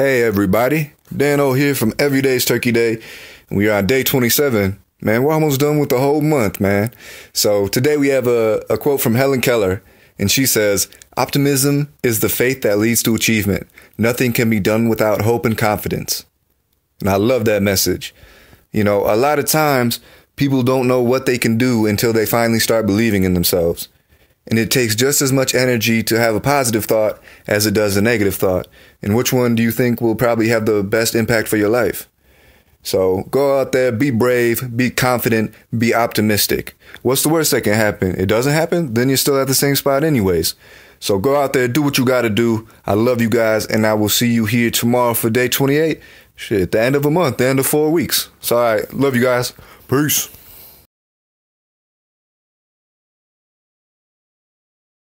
Hey everybody, Dan O here from Everyday's Turkey Day. We are on day 27. Man, we're almost done with the whole month, man. So today we have a, a quote from Helen Keller, and she says, Optimism is the faith that leads to achievement. Nothing can be done without hope and confidence. And I love that message. You know, a lot of times people don't know what they can do until they finally start believing in themselves. And it takes just as much energy to have a positive thought as it does a negative thought. And which one do you think will probably have the best impact for your life? So go out there, be brave, be confident, be optimistic. What's the worst that can happen? It doesn't happen, then you're still at the same spot, anyways. So go out there, do what you got to do. I love you guys, and I will see you here tomorrow for day 28. Shit, the end of a month, the end of four weeks. So, all right, love you guys. Peace.